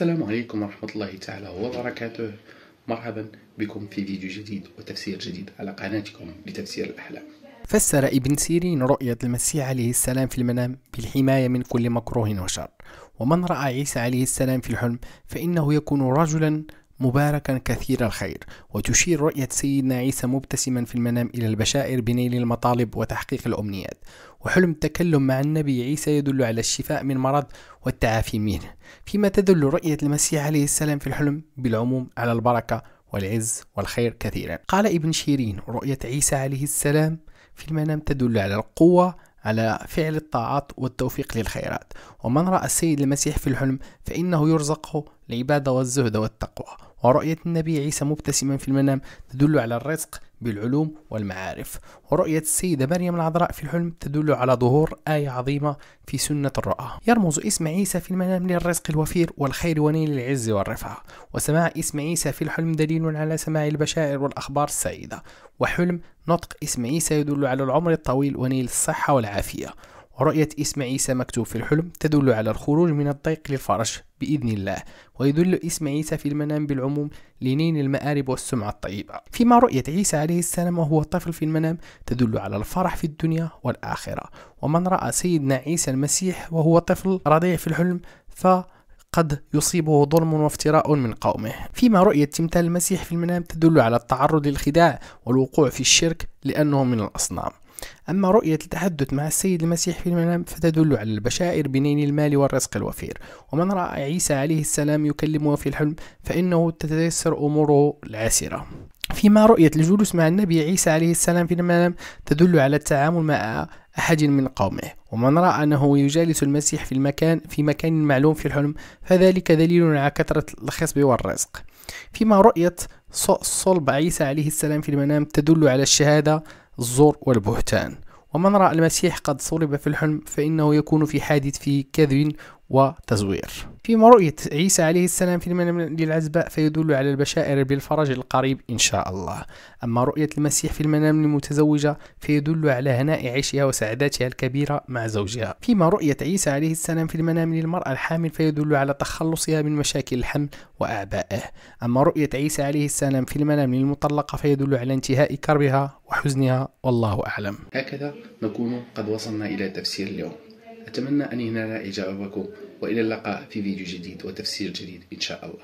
السلام عليكم ورحمة الله تعالى وبركاته مرحبا بكم في فيديو جديد وتفسير جديد على قناتكم لتفسير الأحلام فسر ابن سيرين رؤية المسيح عليه السلام في المنام بالحماية من كل مكروه وشر ومن رأى عيسى عليه السلام في الحلم فإنه يكون رجلا مباركا كثير الخير وتشير رؤية سيدنا عيسى مبتسما في المنام إلى البشائر بنيل المطالب وتحقيق الأمنيات وحلم التكلم مع النبي عيسى يدل على الشفاء من مرض والتعافي منه فيما تدل رؤية المسيح عليه السلام في الحلم بالعموم على البركة والعز والخير كثيرا قال ابن شيرين رؤية عيسى عليه السلام في المنام تدل على القوة على فعل الطاعات والتوفيق للخيرات ومن رأى السيد المسيح في الحلم فإنه يرزقه العبادة والزهد والتقوى ورؤية النبي عيسى مبتسما في المنام تدل على الرزق بالعلوم والمعارف ورؤية السيدة مريم العذراء في الحلم تدل على ظهور آية عظيمة في سنة الرؤى يرمز اسم عيسى في المنام للرزق الوفير والخير ونيل العز والرفعة وسماع اسم عيسى في الحلم دليل على سماع البشائر والأخبار السعيدة وحلم نطق اسم عيسى يدل على العمر الطويل ونيل الصحة والعافية ورؤية اسم عيسى مكتوب في الحلم تدل على الخروج من الضيق للفرج بإذن الله ويدل اسم عيسى في المنام بالعموم لنين المآرب والسمعة الطيبة فيما رؤية عيسى عليه السلام وهو طفل في المنام تدل على الفرح في الدنيا والآخرة ومن رأى سيدنا عيسى المسيح وهو طفل رضيع في الحلم ف قد يصيبه ظلم وافتراء من قومه فيما رؤية تمثال المسيح في المنام تدل على التعرض للخداع والوقوع في الشرك لأنه من الأصنام أما رؤية التحدث مع السيد المسيح في المنام فتدل على البشائر بنين المال والرزق الوفير ومن رأى عيسى عليه السلام يكلمه في الحلم فإنه تتيسر أموره العسرة فيما رؤية الجلوس مع النبي عيسى عليه السلام في المنام تدل على التعامل مع أحد من قومه ومن رأى أنه يجالس المسيح في المكان في مكان معلوم في الحلم فذلك دليل على كثرة الخصب والرزق فيما رؤية صلب عيسى عليه السلام في المنام تدل على الشهادة الزور والبهتان ومن رأى المسيح قد صلب في الحلم فإنه يكون في حادث فيه كذب وتزوير فيما رؤية عيسى عليه السلام في المنام للعزباء فيدل على البشائر بالفرج القريب إن شاء الله أما رؤية المسيح في المنام المتزوجة فيدل على هناء عيشها وسعادتها الكبيرة مع زوجها فيما رؤية عيسى عليه السلام في المنام للمرأة الحامل فيدل على تخلصها من مشاكل الحمل وأعبائه أما رؤية عيسى عليه السلام في المنام للمطلقة فيدل على انتهاء كربها حزنها والله أعلم هكذا نكون قد وصلنا إلى تفسير اليوم أتمنى أن ينال إعجابكم وإلى اللقاء في فيديو جديد وتفسير جديد إن شاء الله